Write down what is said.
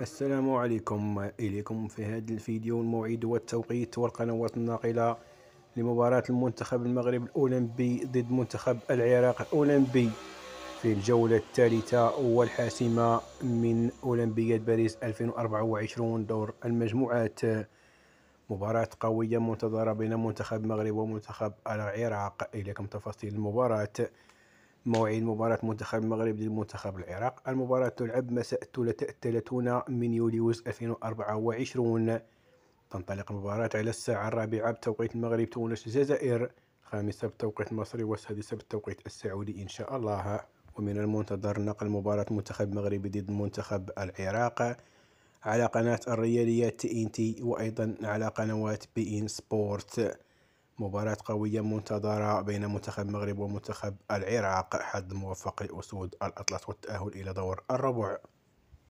السلام عليكم إليكم في هذا الفيديو الموعد والتوقيت والقنوات الناقلة لمباراة المنتخب المغرب الأولمبي ضد منتخب العراق الأولمبي في الجولة الثالثة والحاسمة من أولمبياد باريس 2024 دور المجموعات مباراة قوية منتظرة بين منتخب المغرب ومنتخب العراق إليكم تفاصيل المباراة موعد مباراة منتخب المغرب ضد منتخب العراق المباراة تلعب مساء الثلاثاء 30 من يوليوز 2024 تنطلق المباراة على الساعة الرابعة بتوقيت المغرب تونس الجزائر الخامسة بتوقيت مصر والسادسة بالتوقيت السعودي إن شاء الله ومن المنتظر نقل مباراة منتخب المغرب ضد منتخب العراق على قناة الريالية تي إن تي وأيضا على قنوات بي إن سبورت مباراة قوية منتظرة بين منتخب المغرب ومنتخب العراق حد موفق الأسود الأطلس والتأهل إلى دور الربع